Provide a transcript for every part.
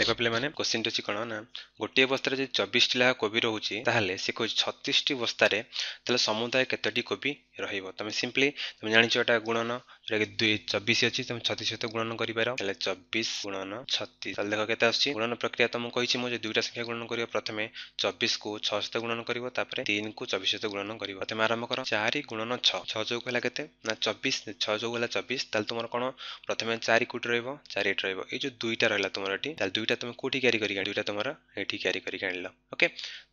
ଦେଖ ପିଲାମାନେ କୋଶ୍ଚିନ୍ଟି ଅଛି କ'ଣ ନା ଗୋଟିଏ ବସ୍ତାରେ ଯଦି ଚବିଶଟି ଲେଖା କୋବି ରହୁଛି ତାହେଲେ ସେ କହୁଛି ଛତିଶଟି ବସ୍ତାରେ ତାହେଲେ ସମୁଦାୟ କେତୋଟି କୋବି ରହିବ ତମେ ସିମ୍ପଲି ତମେ ଜାଣିଛ ଏଇଟା ଗୁଣନ ଯେଉଁଟାକି ଦୁଇ ଚବିଶ ଅଛି ତମେ ଛତିଶ ସହିତ ଗୁଣନ କରିପାର ହେଲେ ଚବିଶ ଗୁଣନ ଛତିଶ ତାହେଲେ ଦେଖ କେତେ ଆସୁଛି ଗୁଣନ ପ୍ରକ୍ରିୟା ତମକୁ କହିଛି ମୁଁ ଯେ ଦୁଇଟା ସଂଖ୍ୟା ଗୁଣନ କରିବ ପ୍ରଥମେ ଚବିଶକୁ ଛଅ ସହିତ ଗୁଣନ କରିବ ତାପରେ ତିନିକୁ ଚବିଶ ସହିତ ଗୁଣନ କରିବ ପ୍ରଥମେ ଆରମ୍ଭ କର ଚାରି ଗୁଣନ ଛଅ ଛଅ ଯୋଗ ହେଲା କେତେ ନା ଚବିଶ ଛଅ ଯୋଗ ହେଲା ଚବିଶ ତାହେଲେ ତୁମର କ'ଣ ପ୍ରଥମେ ଚାରି କୋଟି ରହିବ ଚାରି ରହିବ ଏଇ ଯେଉଁ ଦୁଇଟା ରହିଲା ତୁମର ଏଠି ତାହେଲେ দুইটা তুমি কোটি ক্যারি করি দুইটা তোমার এটি ক্যারি করি আনল ওকে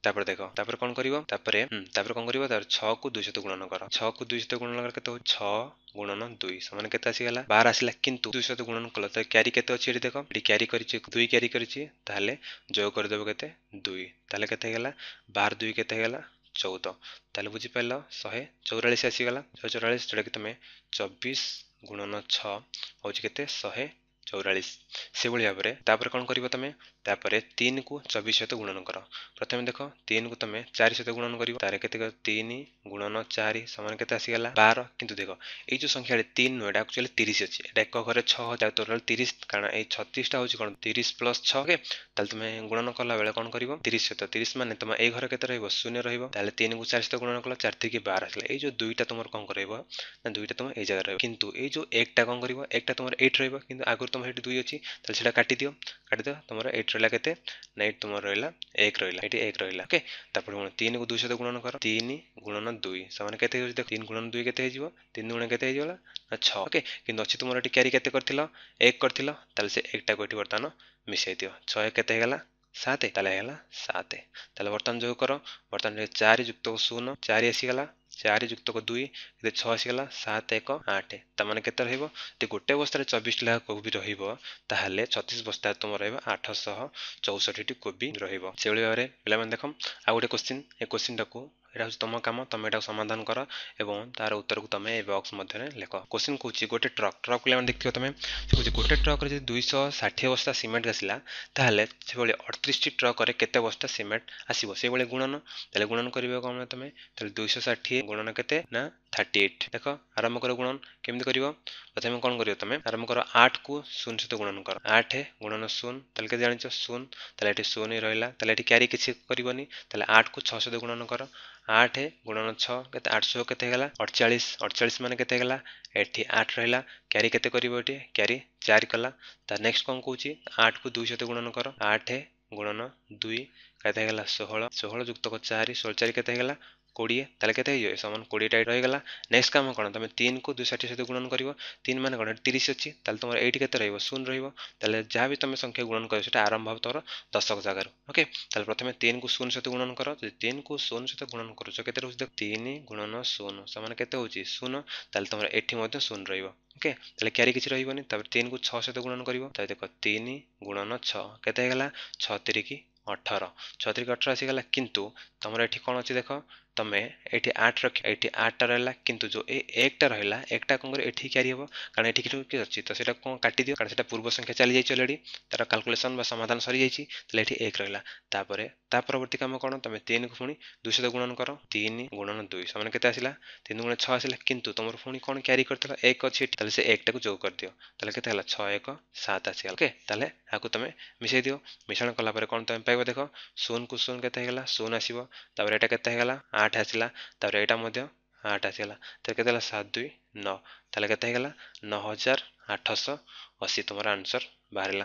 তারপরে দেখো তারপরে কোন করিব তারপরে তারপরে কোন করিব তার 6 কু 2 সহ গুণন কর 6 কু 2 সহ গুণন কর কত 6 গুণন 2 সমান কত আসিগলা 12 আসিলা কিন্তু 2 সহ গুণন কল তো ক্যারি কত আছে এটি দেখো এটি ক্যারি করিছি 2 ক্যারি করিছি তাহলে যোগ করে দেব কত 2 তাহলে কত হইগলা 12 2 কত হইগলা চৌদ তাহলে বুঝিপার শহে চৌরাশ আসিগলা শহে চৌরাশ যেটাকি তুমি চবিশ গুণন ছ হচ্ছে কেতে শহে চৌরাশ সেভাবে ভাবে তাপরে কম করব তুমি তাপরে তিন কু চবিশ সহ গুণন কর প্রথমে দেখ তিন কু তুমি চারি সহ গুণন করব তার কেতে তিন গুণন চারি সমান কেতে আসিগাল বার কিন্তু দেখ এই যে সংখ্যাটা তিন নুহে এটা আকচুয়ালি তিরিশ অছে এটা এক ঘরে ছ যা টোটাল তিরিশ কারণ এই ছত্রিশটা হচ্ছে কোণ তিরিশ প্লস ছ ওকে তাহলে তুমি গুণন কলা বেড়ে কম করব তিরিশ সহ তিরিশ মানে তোমার এই ঘরে কেতে রহব শূন্য রহব তাহলে তিন কু চারি সহ গুণন কল চারি থেকে বার আসলে এই যে দুইটা তোমার কম করব না দুইটা তোমার এই জায়গায় রহব কিন্তু এই যে একটা কম করব একটা তোমার এইট রহব কিন্তু আগুর তোমার ଆଉ ହେଠି ଦୁଇ ଅଛି ତାହେଲେ ସେଇଟା କାଟିଦିଅ କାଟିଦିଅ ତୁମର ଏଇଟ୍ ରହିଲା କେତେ ନା ଏଇଟ୍ ତୁମର ରହିଲା ଏକ ରହିଲା ଏଇଠି ଏକ ରହିଲା ଓକେ ତାପରେ କ'ଣ ତିନିକୁ ଦୁଇ ସହିତ ଗୁଣନ କର ତିନି ଗୁଣନ ଦୁଇ ସେମାନେ କେତେ ହେଉଛି ଦେଖ ତିନି ଗୁଣନ ଦୁଇ କେତେ ହେଇଯିବ ତିନି ଗୁଣ କେତେ ହେଇଯିବ ନା ଛଅ ଓକେ କିନ୍ତୁ ଅଛି ତୁମର ଏଠି କ୍ୟାରି କେତେ କରିଥିଲ ଏକ କରିଥିଲ ତାହେଲେ ସେ ଏକଟାକୁ ଏଠି ବର୍ତ୍ତମାନ ମିଶାଇ ଦିଅ ଛଅ ଏକ କେତେ ହେଇଗଲା ସାତ ତାହେଲେ ହେଇଗଲା ସାତ ତାହେଲେ ବର୍ତ୍ତମାନ ଯୋଗ କର ବର୍ତ୍ତମାନ ଚାରି ଯୁକ୍ତକୁ ଶୂନ ଚାରି ଆସିଗଲା ଚାରି ଯୁକ୍ତକ ଦୁଇ ଯଦି ଛଅ ଆସିଗଲା ସାତ ଏକ ଆଠ ତାମାନେ କେତେ ରହିବ ଯଦି ଗୋଟେ ବସ୍ତାରେ ଚବିଶଟି ଲେଖା କୋବି ରହିବ ତାହେଲେ ଛତିଶ ବସ୍ତାରେ ତୁମ ରହିବ ଆଠଶହ ଚଉଷଠିଟି କୋବି ରହିବ ସେଭଳି ଭାବରେ ପିଲାମାନେ ଦେଖ ଆଉ ଗୋଟେ କୋଶ୍ଚିନ୍ ଏ କୋଶ୍ଚିନ୍ଟାକୁ এটা ହେଉଛି ତୁମ କାମ ତୁମେ ଏଟାକୁ ସମାଧାନ କର ଏବଂ ତାର ଉତ୍ତରକୁ ତୁମେ ଏ ବକ୍ସ ମଧ୍ୟରେ ଲେଖ କୋଶ୍ଚିନ୍ କହୁଛି ଗୋଟେ ଟ୍ରକ୍ ଟ୍ରକ୍ ପିଲାମାନେ ଦେଖିଥିବ ତୁମେ ସେ କହୁଛି ଗୋଟେ ଟ୍ରକ୍ରେ ଯଦି ଦୁଇଶହ ଷାଠିଏ ବସ୍ତା ସିମେଣ୍ଟ ଆସିଲା ତାହେଲେ ସେଭଳି ଅଠତିରିଶଟି ଟ୍ରକ୍ରେ କେତେ ବସ୍ତା ସିମେଣ୍ଟ ଆସିବ ସେଭଳି ଗୁଣନ ତାହେଲେ ଗୁଣନ କରିବ କ'ଣ ତୁମେ ତାହେଲେ ଦୁଇଶହ ଷାଠିଏ ଗୁଣନ କେତେ ନା থার্টি এইট দেখ আরম্ভ কর গুণন কেমি করব প্রথমে কম করব তুমি আরম্ভ কর আট কু শূন্য সহ গুণন কর আঠ গুণন শূন্য তাহলে কে জাঁচ শূন্য তাহলে এটি শূন্য রহলা তাহলে এটি ক্যারি কিছু করবনি তাহলে আট কু ছ সহ গুণন কর আঠ গুণন ছ কেতে আটশো কেতে গেলা অড়চাশ অড়চাশ মানে কেতে গেলা এটি আট রহলা ক্যারি কেতে করব এটি ক্যারি চারি কলা তা নেক্সট কম কৌছি আট কু দুই সহ গুণন কর আঠ গুণন দুই কেতে গেলা ষোহল ষোহল যুক্ত চারি ষোল চারি কেতে গেলা কোড়িয়ে ତାହେଲେ କେତେ ହେଇଯିବ ସମାନ କୋଡ଼ିଏଟା ଏଇଠି ରହିଗଲା ନେକ୍ସଟ କାମ କ'ଣ ତୁମେ ତିନିକୁ ଦୁଇ ଷାଠିଏ ସହିତ ଗୁଣନ କରିବ ତିନି ମାନେ କ'ଣ ଏଠି ତିରିଶ ଅଛି ତାହେଲେ ତୁମର ଏଇଠି କେତେ ରହିବ ଶୂନ ରହିବ ତାହେଲେ ଯାହା ବି ତୁମେ ସଂଖ୍ୟା ଗୁଣନ କରିବ ସେଇଟା ଆରମ୍ଭ ହେବ ତୁମର ଦଶକ ଜାଗାରୁ ଓକେ ତାହେଲେ ପ୍ରଥମେ ତିନିକୁ ଶୂନ ସହିତ ଗୁଣନ କର ଯଦି ତିନିକୁ ଶୂନ ସହିତ ଗୁଣନ କରୁଛ କେତେ ରହୁଛି ତିନି ଗୁଣନ ଶୂନ ସମାନ କେତେ ହେଉଛି ଶୂନ ତାହେଲେ ତୁମର ଏଠି ମଧ୍ୟ ଶୂନ ରହିବ ଓକେ ତାହେଲେ କ୍ୟାରି କିଛି ରହିବନି ତାପରେ ତିନିକୁ ଛଅ ସହିତ ଗୁଣନ କରିବ ତାହେଲେ ଦେଖ ତିନି ଗୁଣନ ଛଅ କେତେ ହେଇଗଲା ଛଅ ତିରିକି ଅଠର ଛଅ ତିରିକି ଅଠର ଆସିଗଲା କିନ୍ତୁ ତୁମର ଏଠି କ'ଣ ଅଛି ଦେଖ ତୁମେ ଏଠି ଆଠ ରଖି ଏଇଠି ଆଠଟା ରହିଲା କିନ୍ତୁ ଯେଉଁ ଏ ଏକଟା ରହିଲା ଏକଟା କ'ଣ କରି ଏଠି କ୍ୟାରି ହେବ କାରଣ ଏଠି କିଛି ଅଛି ତ ସେଇଟା କ'ଣ କାଟିଦିଅ କାରଣ ସେଇଟା ପୂର୍ବ ସଂଖ୍ୟା ଚାଲିଯାଇଛି ଅଲରେଡ଼ି ତା'ର କାଲକୁଲେସନ୍ ବା ସମାଧାନ ସରିଯାଇଛି ତାହେଲେ ଏଠି ଏକ ରହିଲା ତାପରେ ତା ପରବର୍ତ୍ତୀ କାମ କ'ଣ ତୁମେ ତିନିକୁ ପୁଣି ଦୁଇଶହ ସହିତ ଗୁଣନ କର ତିନି ଗୁଣନ ଦୁଇ ସମାନ କେତେ ଆସିଲା ତିନି ଗୁଣ ଛଅ ଆସିଲା କିନ୍ତୁ ତୁମର ପୁଣି କ'ଣ କ୍ୟାରି କରିଥିଲା ଏକ ଅଛି ଏଠି ତାହେଲେ ସେ ଏକଟାକୁ ଯୋଗ କରିଦିଅ ତାହେଲେ କେତେ ହେଲା ଛଅ ଏକ ସାତ ଆସିଗଲା ଓକେ ତାହେଲେ ଏହାକୁ ତୁମେ ମିଶାଇ ଦିଅ ମିଶାଣ କଲା ପରେ କ'ଣ ତୁମେ ପାଇବ ଦେଖ ଶୂନକୁ ଶୂନ କେତେ ହେଇଗଲା ଶୂନ ଆସିବ ତାପରେ ଏଇଟା କେତେ ହେଇଗଲା ଆଠ ଆସିଲା ତାପରେ ଏଇଟା ମଧ୍ୟ ଆଠ ଆସିଗଲା ତ କେତେ ହେଲା ସାତ ଦୁଇ ନଅ ତାହେଲେ କେତେ ହେଇଗଲା ନଅ ହଜାର ଆଠଶହ ଅଶୀ ତୁମର ଆନ୍ସର୍ ବାହାରିଲା